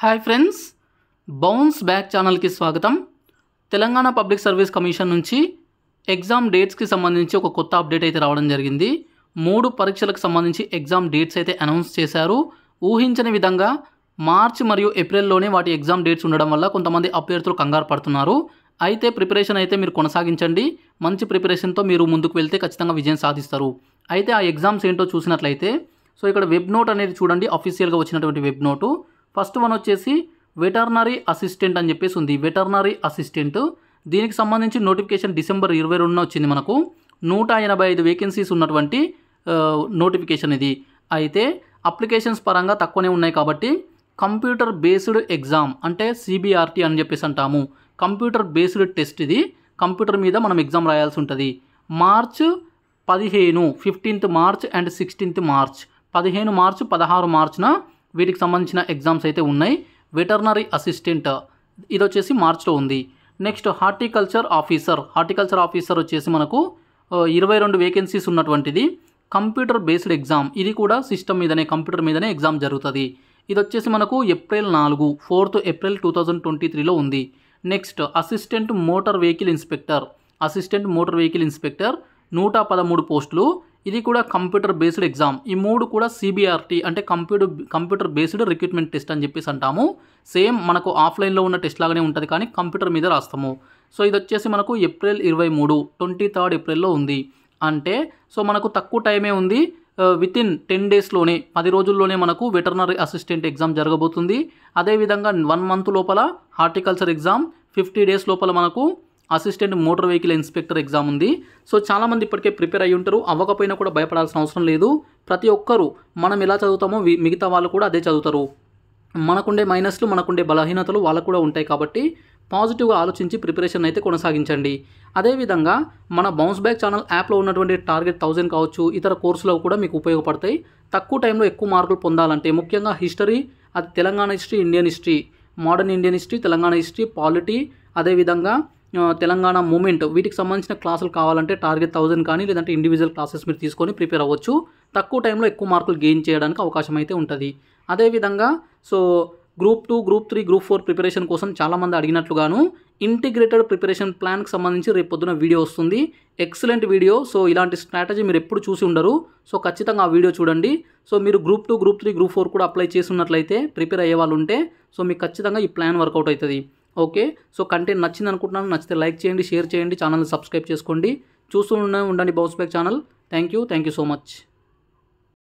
hi friends bounce back ఛానల్కి స్వాగతం Telangana public service commission నుంచి ఎగ్జామ్ డేట్స్కి సంబంధించి ఒక కొత్త అప్డేట్ అయితే రావడం జరిగింది మూడు పరీక్షలకు సంబంధించి ఎగ్జామ్ డేట్స్ అయితే అనౌన్స్ చేశారు ఊహించని విధంగా మార్చ్ మరియు ఏప్రిల్లోనే వాటి ఎగ్జామ్ డేట్స్ ఉండడం వల్ల కొంతమంది అభ్యర్థులు కంగారు పడుతున్నారు అయితే ప్రిపరేషన్ అయితే మీరు కొనసాగించండి మంచి ప్రిపరేషన్తో మీరు ముందుకు వెళ్తే ఖచ్చితంగా విజయం సాధిస్తారు అయితే ఆ ఎగ్జామ్స్ ఏంటో చూసినట్లయితే సో ఇక్కడ వెబ్ నోట్ అనేది చూడండి అఫీషియల్గా వచ్చినటువంటి వెబ్ నోటు ఫస్ట్ వన్ వచ్చేసి వెటర్నరీ అసిస్టెంట్ అని చెప్పేసి ఉంది వెటర్నరీ అసిస్టెంట్ దీనికి సంబంధించి నోటిఫికేషన్ డిసెంబర్ ఇరవై రెండున వచ్చింది మనకు నూట ఎనభై ఐదు వేకెన్సీస్ ఉన్నటువంటి నోటిఫికేషన్ ఇది అయితే అప్లికేషన్స్ పరంగా తక్కువనే ఉన్నాయి కాబట్టి కంప్యూటర్ బేస్డ్ ఎగ్జామ్ అంటే సిబిఆర్టీ అని చెప్పేసి అంటాము కంప్యూటర్ బేస్డ్ టెస్ట్ ఇది కంప్యూటర్ మీద మనం ఎగ్జామ్ రాయాల్సి ఉంటుంది మార్చ్ పదిహేను fifteenth March and sixteenth March పదిహేను మార్చ్ పదహారు మార్చ్న వీటికి సంబంధించిన ఎగ్జామ్స్ అయితే ఉన్నాయి వెటర్నరీ అసిస్టెంట్ ఇది వచ్చేసి మార్చ్లో ఉంది next horticulture officer horticulture officer వచ్చేసి మనకు ఇరవై రెండు వేకెన్సీస్ ఉన్నటువంటిది కంప్యూటర్ బేస్డ్ ఎగ్జామ్ ఇది కూడా సిస్టమ్ మీదనే కంప్యూటర్ మీదనే ఎగ్జామ్ జరుగుతుంది ఇది వచ్చేసి మనకు ఏప్రిల్ నాలుగు fourth April two thousand twenty త్రీలో ఉంది next assistant motor vehicle inspector assistant motor vehicle inspector నూట పదమూడు పోస్టులు ఇది కూడా కంప్యూటర్ బేస్డ్ ఎగ్జామ్ ఈ మూడు కూడా సిబిఆర్టీ అంటే computer computer based recruitment test అని చెప్పేసి అంటాము సేమ్ మనకు ఆఫ్లైన్లో ఉన్న టెస్ట్ లాగానే ఉంటుంది కానీ కంప్యూటర్ మీద రాస్తాము సో ఇది వచ్చేసి మనకు ఏప్రిల్ ఇరవై మూడు ట్వంటీ థర్డ్ ఏప్రిల్లో ఉంది అంటే సో మనకు తక్కువ టైమే ఉంది విత్ ఇన్ టెన్ డేస్లోనే పది రోజుల్లోనే మనకు వెటర్నరీ అసిస్టెంట్ ఎగ్జామ్ జరగబోతుంది అదేవిధంగా వన్ మంత్ లోపల హార్టికల్చర్ ఎగ్జామ్ ఫిఫ్టీ డేస్ లోపల మనకు assistant motor vehicle inspector exam ఉంది సో చాలామంది ఇప్పటికే ప్రిపేర్ అయ్యి ఉంటారు అవ్వకపోయినా కూడా భయపడాల్సిన అవసరం లేదు ప్రతి ఒక్కరూ మనం ఎలా చదువుతామో మిగతా వాళ్ళు కూడా అదే చదువుతారు మనకుండే మైనస్లు మనకుండే బలహీనతలు వాళ్ళకు కూడా ఉంటాయి కాబట్టి పాజిటివ్గా ఆలోచించి ప్రిపరేషన్ అయితే కొనసాగించండి అదేవిధంగా మన బౌన్స్ బ్యాక్ ఛానల్ యాప్లో ఉన్నటువంటి టార్గెట్ థౌజండ్ కావచ్చు ఇతర కోర్సులో కూడా మీకు ఉపయోగపడతాయి తక్కువ టైంలో ఎక్కువ మార్కులు పొందాలంటే ముఖ్యంగా హిస్టరీ అది Telangana history Indian history modern Indian history Telangana history polity అదేవిధంగా తెలంగాణ మూమెంట్ వీటికి సంబంధించిన క్లాసులు కావాలంటే టార్గెట్ థౌజండ్ కానీ లేదంటే ఇండివిజువల్ క్లాసెస్ మీరు తీసుకొని ప్రిపేర్ అవ్వచ్చు తక్కువ టైంలో ఎక్కువ మార్కులు గెయిన్ చేయడానికి అవకాశం అయితే ఉంటుంది అదేవిధంగా so group two group three group four preparation కోసం చాలామంది అడిగినట్లుగాను ఇంటిగ్రేటెడ్ ప్రిపరేషన్ ప్లాన్కి సంబంధించి రేపు పొద్దున వీడియో వస్తుంది ఎక్సలెంట్ వీడియో సో ఇలాంటి స్ట్రాటజీ మీరు ఎప్పుడు చూసి ఉండరు సో ఖచ్చితంగా ఆ వీడియో చూడండి సో మీరు group two group three group four కూడా అప్లై చేసి ప్రిపేర్ అయ్యే వాళ్ళు ఉంటే సో మీకు ఖచ్చితంగా ఈ ప్లాన్ వర్కౌట్ అవుతుంది ఓకే సో కంటెంట్ నచ్చింది అనుకుంటున్నాను నచ్చితే లైక్ చేయండి షేర్ చేయండి ఛానల్ సబ్స్క్రైబ్ చేసుకోండి చూస్తూ ఉండండి bounce back channel thank you thank you so much